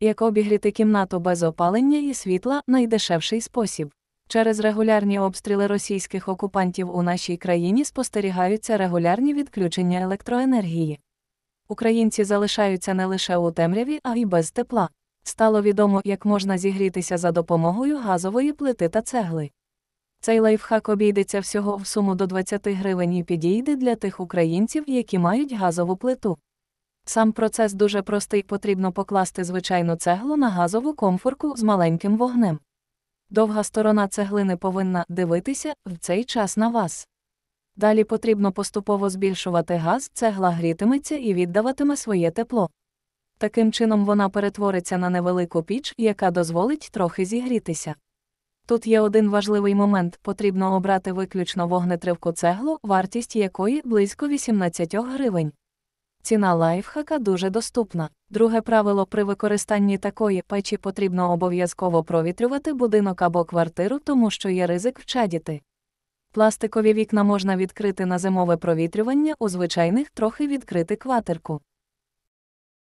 як обігріти кімнату без опалення і світла найдешевший спосіб. Через регулярні обстріли російських окупантів у нашій країні спостерігаються регулярні відключення електроенергії. Українці залишаються не лише у темряві, а й без тепла. Стало відомо, як можна зігрітися за допомогою газової плити та цегли. Цей лайфхак обійдеться всього в суму до 20 гривень і підійде для тих українців, які мають газову плиту. Сам процес дуже простий, потрібно покласти звичайну цеглу на газову комфорку з маленьким вогнем. Довга сторона цеглини повинна дивитися в цей час на вас. Далі потрібно поступово збільшувати газ, цегла грітиметься і віддаватиме своє тепло. Таким чином вона перетвориться на невелику піч, яка дозволить трохи зігрітися. Тут є один важливий момент: потрібно обрати виключно вогнетривку цеглу, вартість якої близько 18 гривень. Ціна лайфхака дуже доступна. Друге правило при використанні такої печі потрібно обов'язково провітрювати будинок або квартиру, тому що є ризик вчадіти. Пластикові вікна можна відкрити на зимове провітрювання у звичайних трохи відкрити кватерку.